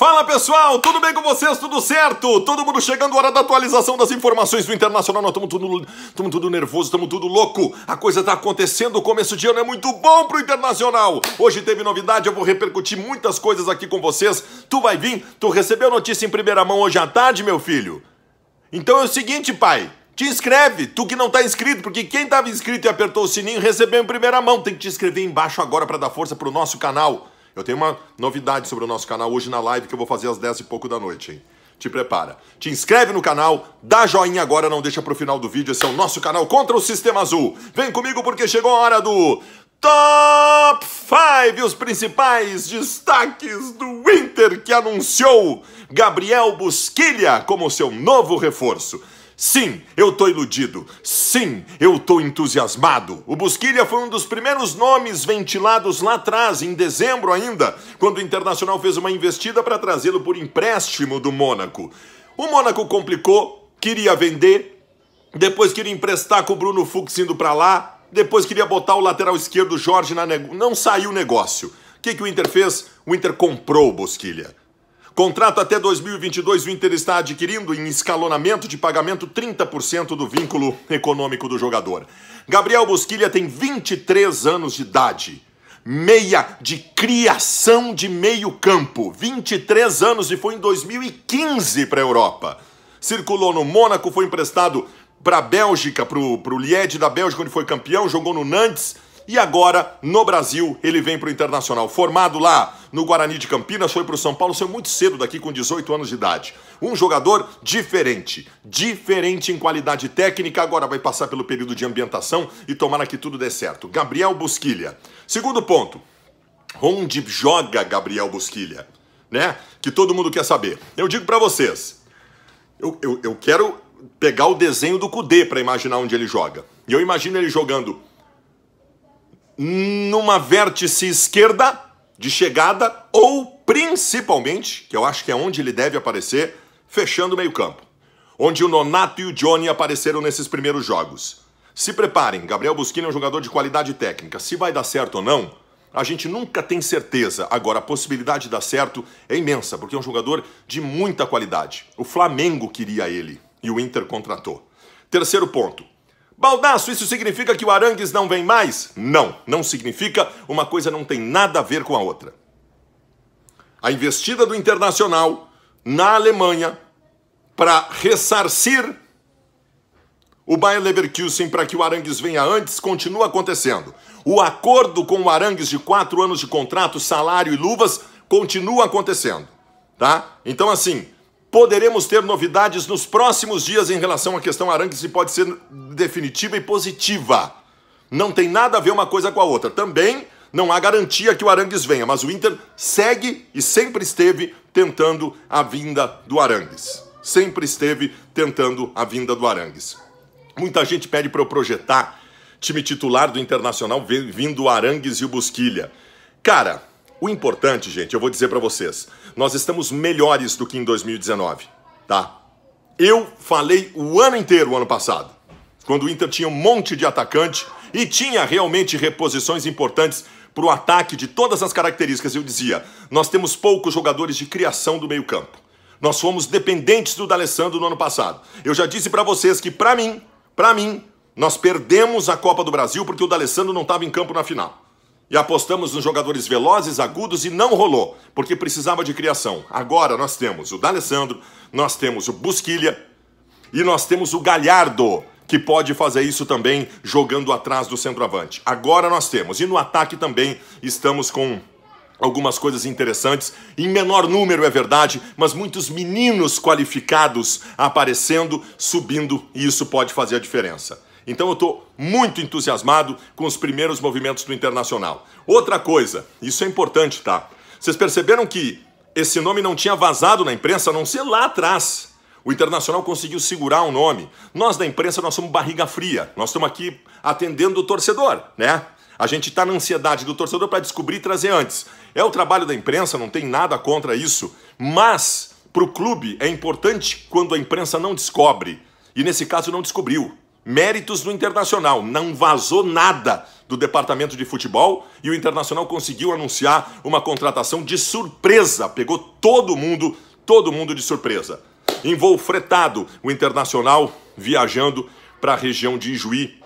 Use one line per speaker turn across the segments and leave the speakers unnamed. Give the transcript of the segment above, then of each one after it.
Fala pessoal, tudo bem com vocês? Tudo certo? Todo mundo chegando, hora da atualização das informações do Internacional. Nós estamos tudo, nervosos, tudo nervoso, estamos tudo louco. A coisa está acontecendo, o começo de ano é muito bom pro Internacional. Hoje teve novidade, eu vou repercutir muitas coisas aqui com vocês. Tu vai vir? Tu recebeu notícia em primeira mão hoje à tarde, meu filho? Então é o seguinte, pai. Te inscreve, tu que não está inscrito, porque quem estava inscrito e apertou o sininho recebeu em primeira mão. Tem que te inscrever embaixo agora para dar força pro nosso canal. Eu tenho uma novidade sobre o nosso canal hoje na live que eu vou fazer às 10 e pouco da noite, hein? Te prepara. Te inscreve no canal, dá joinha agora, não deixa pro final do vídeo. Esse é o nosso canal contra o Sistema Azul. Vem comigo porque chegou a hora do Top 5, os principais destaques do Inter que anunciou Gabriel Busquilha como seu novo reforço. Sim, eu tô iludido. Sim, eu tô entusiasmado. O Busquilha foi um dos primeiros nomes ventilados lá atrás, em dezembro ainda, quando o Internacional fez uma investida para trazê-lo por empréstimo do Mônaco. O Mônaco complicou, queria vender, depois queria emprestar com o Bruno Fux indo para lá, depois queria botar o lateral esquerdo Jorge na nego... não saiu o negócio. O que, que o Inter fez? O Inter comprou o Bosquilha. Contrato até 2022, o Inter está adquirindo em escalonamento de pagamento 30% do vínculo econômico do jogador. Gabriel Busquilha tem 23 anos de idade. Meia de criação de meio-campo. 23 anos e foi em 2015 para a Europa. Circulou no Mônaco, foi emprestado para a Bélgica, para o Lied da Bélgica, onde foi campeão, jogou no Nantes e agora no Brasil ele vem para o Internacional. Formado lá no Guarani de Campinas, foi para o São Paulo, saiu muito cedo daqui com 18 anos de idade. Um jogador diferente, diferente em qualidade técnica, agora vai passar pelo período de ambientação e tomara que tudo dê certo. Gabriel Busquilha. Segundo ponto, onde joga Gabriel Busquilha? Né? Que todo mundo quer saber. Eu digo para vocês, eu, eu, eu quero pegar o desenho do Cudê para imaginar onde ele joga. E eu imagino ele jogando numa vértice esquerda de chegada ou principalmente, que eu acho que é onde ele deve aparecer, fechando o meio-campo, onde o Nonato e o Johnny apareceram nesses primeiros jogos. Se preparem, Gabriel Busquini é um jogador de qualidade técnica. Se vai dar certo ou não, a gente nunca tem certeza. Agora, a possibilidade de dar certo é imensa, porque é um jogador de muita qualidade. O Flamengo queria ele e o Inter contratou. Terceiro ponto: Baldaço, isso significa que o Arangues não vem mais? Não, não significa. Uma coisa não tem nada a ver com a outra. A investida do Internacional na Alemanha para ressarcir o Bayern Leverkusen para que o Arangues venha antes continua acontecendo. O acordo com o Arangues de quatro anos de contrato, salário e luvas continua acontecendo, tá? Então assim, Poderemos ter novidades nos próximos dias em relação à questão Arangues e pode ser definitiva e positiva. Não tem nada a ver uma coisa com a outra. Também não há garantia que o Arangues venha, mas o Inter segue e sempre esteve tentando a vinda do Arangues. Sempre esteve tentando a vinda do Arangues. Muita gente pede para eu projetar time titular do Internacional vindo o Arangues e o Busquilha. Cara, o importante, gente, eu vou dizer para vocês, nós estamos melhores do que em 2019, tá? Eu falei o ano inteiro, o ano passado, quando o Inter tinha um monte de atacante e tinha realmente reposições importantes para o ataque de todas as características. Eu dizia, nós temos poucos jogadores de criação do meio campo. Nós fomos dependentes do D'Alessandro no ano passado. Eu já disse para vocês que, para mim, para mim, nós perdemos a Copa do Brasil porque o D'Alessandro não estava em campo na final e apostamos nos jogadores velozes, agudos e não rolou, porque precisava de criação. Agora nós temos o D'Alessandro, nós temos o Busquilha e nós temos o Galhardo, que pode fazer isso também jogando atrás do centroavante. Agora nós temos, e no ataque também estamos com algumas coisas interessantes, em menor número é verdade, mas muitos meninos qualificados aparecendo, subindo, e isso pode fazer a diferença. Então eu estou muito entusiasmado com os primeiros movimentos do Internacional. Outra coisa, isso é importante, tá? Vocês perceberam que esse nome não tinha vazado na imprensa, a não ser lá atrás. O Internacional conseguiu segurar o um nome. Nós da imprensa nós somos barriga fria. Nós estamos aqui atendendo o torcedor, né? A gente está na ansiedade do torcedor para descobrir e trazer antes. É o trabalho da imprensa, não tem nada contra isso. Mas para o clube é importante quando a imprensa não descobre. E nesse caso não descobriu méritos do Internacional. Não vazou nada do departamento de futebol e o Internacional conseguiu anunciar uma contratação de surpresa. Pegou todo mundo, todo mundo de surpresa. Em voo fretado, o Internacional viajando para a região de Ijuí,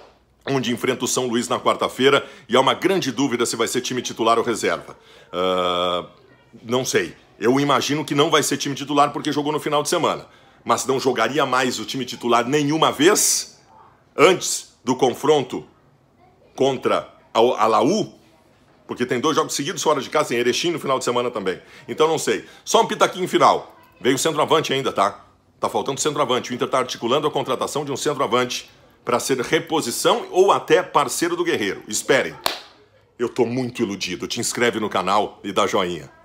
onde enfrenta o São Luís na quarta-feira e há uma grande dúvida se vai ser time titular ou reserva. Uh, não sei. Eu imagino que não vai ser time titular porque jogou no final de semana. Mas não jogaria mais o time titular nenhuma vez antes do confronto contra a Laú, porque tem dois jogos seguidos fora de casa, em Erechim no final de semana também. Então não sei. Só um pitaquinho final. Veio o centroavante ainda, tá? Tá faltando centroavante. O Inter tá articulando a contratação de um centroavante para ser reposição ou até parceiro do Guerreiro. Esperem. Eu tô muito iludido. Te inscreve no canal e dá joinha.